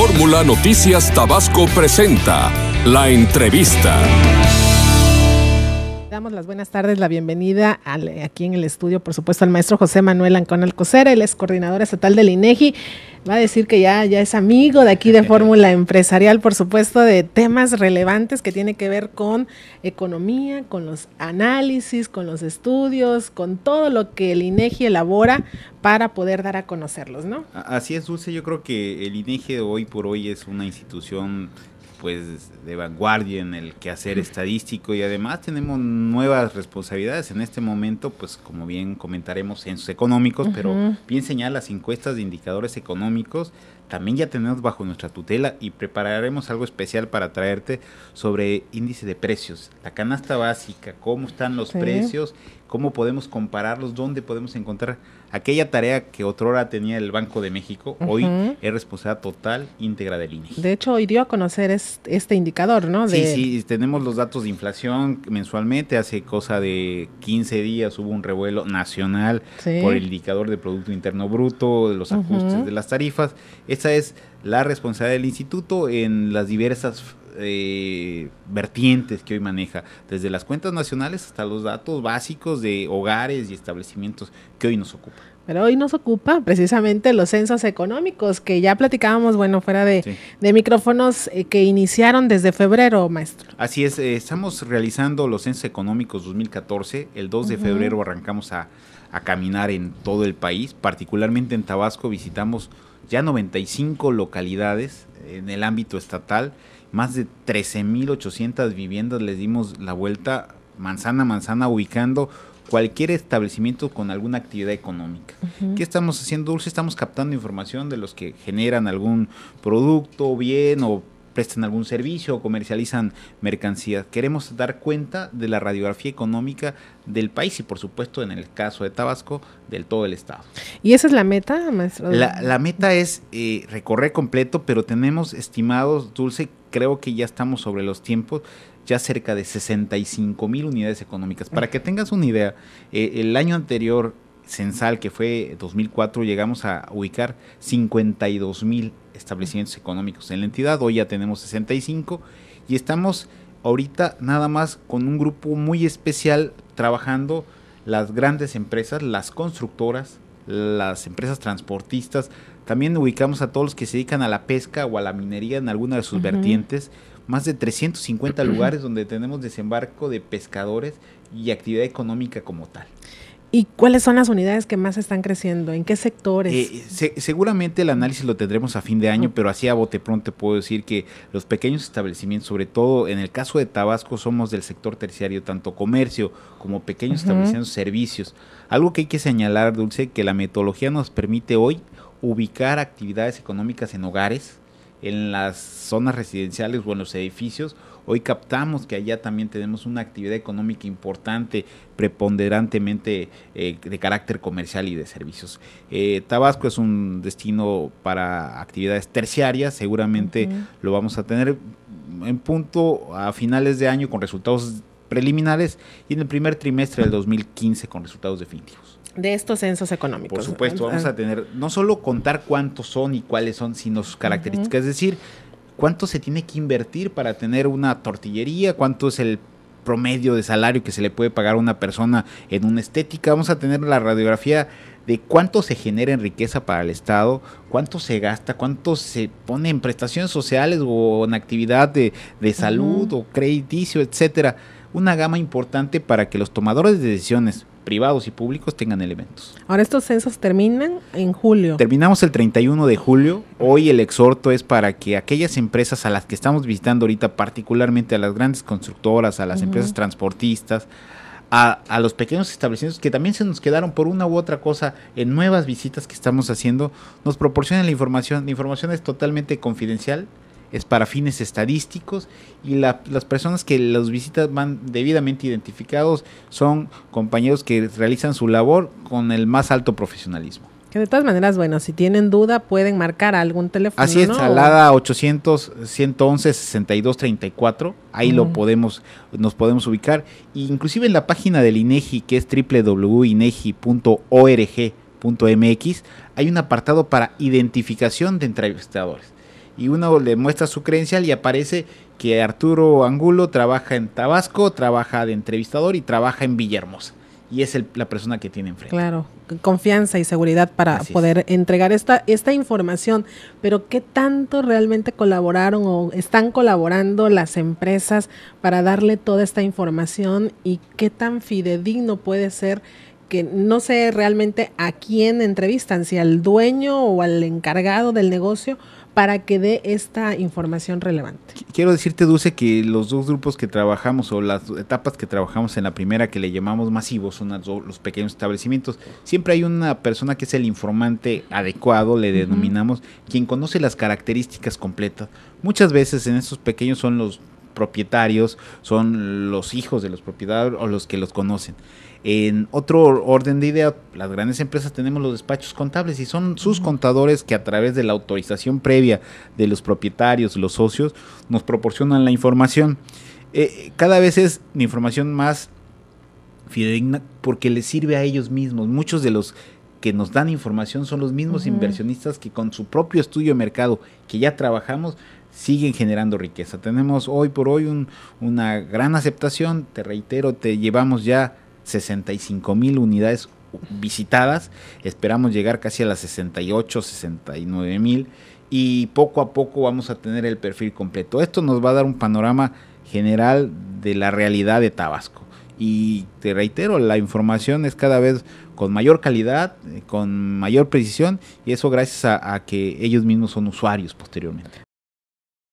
Fórmula Noticias Tabasco presenta la entrevista. Damos las buenas tardes, la bienvenida aquí en el estudio, por supuesto, al maestro José Manuel Ancón Alcocera, él es coordinador estatal del INEGI va a decir que ya, ya es amigo de aquí de Fórmula Empresarial, por supuesto, de temas relevantes que tiene que ver con economía, con los análisis, con los estudios, con todo lo que el INEGI e elabora para poder dar a conocerlos, ¿no? Así es, Dulce, yo creo que el INEGI de hoy por hoy es una institución pues de vanguardia en el quehacer estadístico y además tenemos nuevas responsabilidades en este momento, pues como bien comentaremos censos económicos, pero bien señala las encuestas de indicadores económicos también ya tenemos bajo nuestra tutela y prepararemos algo especial para traerte sobre índice de precios, la canasta básica, cómo están los precios, cómo podemos compararlos, dónde podemos encontrar aquella tarea que otrora tenía el Banco de México, hoy es responsabilidad total íntegra del INE. De hecho, hoy dio a conocer este, indicador, ¿no? De... Sí, sí, tenemos los datos de inflación mensualmente, hace cosa de 15 días hubo un revuelo nacional por el indicador de Producto Interno Bruto, de los ajustes de las tarifas esa es la responsabilidad del instituto en las diversas eh, vertientes que hoy maneja, desde las cuentas nacionales hasta los datos básicos de hogares y establecimientos que hoy nos ocupan. Pero hoy nos ocupa precisamente los censos económicos que ya platicábamos, bueno, fuera de, micrófonos eh, que iniciaron desde febrero, maestro. Así es, eh, estamos realizando los censos económicos 2014. El 2 de febrero arrancamos a, a caminar en todo el país, particularmente en Tabasco visitamos ya 95 localidades en el ámbito estatal, más de 13.800 viviendas les dimos la vuelta manzana a manzana ubicando cualquier establecimiento con alguna actividad económica. ¿Qué estamos haciendo, Dulce? Estamos captando información de los que generan algún producto, bien o presten algún servicio o comercializan mercancías. Queremos dar cuenta de la radiografía económica del país y por supuesto en el caso de Tabasco, del todo el estado. ¿Y esa es la meta, maestro? La, meta es eh, recorrer completo, pero tenemos estimados, Dulce, creo que ya estamos sobre los tiempos, ya cerca de 65 mil unidades económicas. Para que tengas una idea, eh, el año anterior censal, que fue 2004, llegamos a ubicar 52 mil establecimientos económicos en la entidad. Hoy ya tenemos 65 y estamos ahorita nada más con un grupo muy especial trabajando las grandes empresas, las constructoras, las empresas transportistas. También ubicamos a todos los que se dedican a la pesca o a la minería en alguna de sus vertientes. Más de 350 lugares donde tenemos desembarco de pescadores y actividad económica como tal. ¿Y cuáles son las unidades que más están creciendo? ¿En qué sectores? Eh, seguramente el análisis lo tendremos a fin de año, pero así a bote pronto puedo decir que los pequeños establecimientos, sobre todo en el caso de Tabasco, somos del sector terciario, tanto comercio como pequeños establecimientos, servicios. Algo que hay que señalar, Dulce, que la metodología nos permite hoy ubicar actividades económicas en hogares, en las zonas residenciales o en los edificios, Hoy captamos que allá también tenemos una actividad económica importante, preponderantemente eh, de carácter comercial y de servicios. Eh, Tabasco es un destino para actividades terciarias, seguramente lo vamos a tener en punto a finales de año con resultados preliminares y en el primer trimestre del 2015 con resultados definitivos. De estos censos económicos. Por supuesto, ah, vamos ah. a tener no solo contar cuántos son y cuáles son, sino sus características, es decir, cuánto se tiene que invertir para tener una tortillería, cuánto es el promedio de salario que se le puede pagar a una persona en una estética. Vamos a tener la radiografía de cuánto se genera en riqueza para el Estado, cuánto se gasta, cuánto se pone en prestaciones sociales o en actividad de, salud o crediticio, etcétera. Una gama importante para que los tomadores de decisiones, privados y públicos tengan elementos. Ahora estos censos terminan en julio. Terminamos el 31 de julio. Hoy el exhorto es para que aquellas empresas a las que estamos visitando ahorita, particularmente a las grandes constructoras, a las empresas transportistas, a, a, los pequeños establecimientos que también se nos quedaron por una u otra cosa en nuevas visitas que estamos haciendo, nos proporcionan la información. La información es totalmente confidencial es para fines estadísticos y las personas que los visitas van debidamente identificados, son compañeros que realizan su labor con el más alto profesionalismo. Que de todas maneras, bueno, si tienen duda pueden marcar algún teléfono. Así es, Alada 800 111 6234 ahí lo podemos nos podemos ubicar inclusive en la página del INEGI que es www.inegi.org.mx hay un apartado para identificación de entrevistadores y uno le muestra su credencial y aparece que Arturo Angulo trabaja en Tabasco, trabaja de entrevistador y trabaja en Villahermosa. Y es el, la persona que tiene enfrente. Claro, confianza y seguridad para poder entregar esta, esta información. Pero ¿qué tanto realmente colaboraron o están colaborando las empresas para darle toda esta información? ¿Y qué tan fidedigno puede ser que no sé realmente a quién entrevistan, si al dueño o al encargado del negocio? para que dé esta información relevante. Quiero decirte, Dulce, que los dos grupos que trabajamos o las etapas que trabajamos en la primera que le llamamos masivos son los pequeños establecimientos. Siempre hay una persona que es el informante adecuado, le denominamos, quien conoce las características completas. Muchas veces en esos pequeños son los propietarios, son los hijos de los propietarios o los que los conocen. En otro orden de idea, las grandes empresas tenemos los despachos contables y son sus contadores que a través de la autorización previa de los propietarios, los socios, nos proporcionan la información. Eh, cada vez es información más fidedigna porque les sirve a ellos mismos. Muchos de los que nos dan información son los mismos inversionistas que con su propio estudio de mercado que ya trabajamos siguen generando riqueza. Tenemos hoy por hoy una gran aceptación, te reitero, te llevamos ya 65 mil unidades visitadas, esperamos llegar casi a las 68, 69 mil y poco a poco vamos a tener el perfil completo. Esto nos va a dar un panorama general de la realidad de Tabasco. Y te reitero, la información es cada vez con mayor calidad, eh, con mayor precisión, y eso gracias a que ellos mismos son usuarios posteriormente.